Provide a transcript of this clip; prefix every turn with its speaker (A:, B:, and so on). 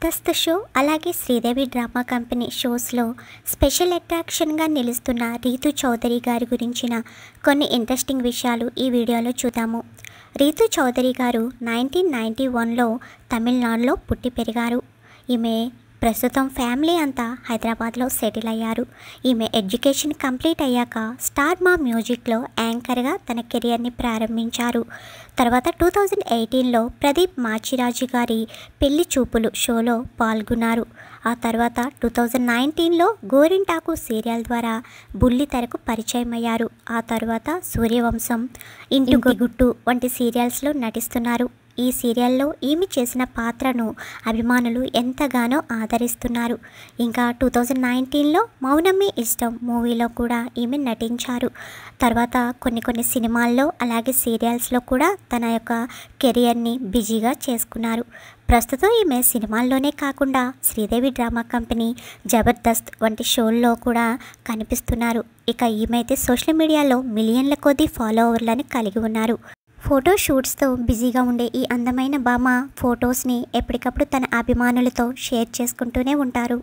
A: Jabardasth show అలాగే Sridevi drama company షోస్లో special అట్రాక్షన్గా నిలుస్తున్న రీతు చౌదరి గారి గురించిన కొన్ని ఇంట్రెస్టింగ్ విషయాలు ఈ వీడియోలో చూద్దాము రీతు చౌదరి గారు నైన్టీన్ నైంటీ వన్లో తమిళనాడులో పుట్టి పెరిగారు ఈమె ప్రస్తుతం ఫ్యామిలీ అంతా హైదరాబాద్లో సెటిల్ అయ్యారు ఈమె ఎడ్యుకేషన్ కంప్లీట్ అయ్యాక స్టార్ మా మ్యూజిక్లో యాంకర్గా తన కెరియర్ని ప్రారంభించారు తర్వాత టూ థౌజండ్ ఎయిటీన్లో ప్రదీప్ మాచిరాజు గారి పెళ్లి చూపులు షోలో పాల్గొన్నారు ఆ తర్వాత టూ థౌజండ్ నైన్టీన్లో గోరింటాకు సీరియల్ ద్వారా బుల్లి తెరకు పరిచయం అయ్యారు ఆ తర్వాత సూర్యవంశం ఇంటి గుట్టు వంటి సీరియల్స్లో నటిస్తున్నారు ఈ సీరియల్లో ఈమె చేసిన పాత్రను అభిమానులు ఎంతగానో ఆదరిస్తున్నారు ఇంకా టూ థౌజండ్ నైన్టీన్లో మౌనమే ఇష్టం మూవీలో కూడా ఈమె నటించారు తర్వాత కొన్ని కొన్ని సినిమాల్లో అలాగే సీరియల్స్లో కూడా తన యొక్క కెరియర్ని బిజీగా చేసుకున్నారు ప్రస్తుతం ఈమె సినిమాల్లోనే కాకుండా శ్రీదేవి డ్రామా కంపెనీ జబర్దస్త్ వంటి షోల్లో కూడా కనిపిస్తున్నారు ఇక ఈమె అయితే సోషల్ మీడియాలో మిలియన్ల కొద్దీ ఫాలోవర్లను కలిగి ఉన్నారు ఫోటో షూట్స్తో బిజీగా ఉండే ఈ అందమైన భామ ఫొటోస్ని ఎప్పటికప్పుడు తన అభిమానులతో షేర్ చేసుకుంటూనే ఉంటారు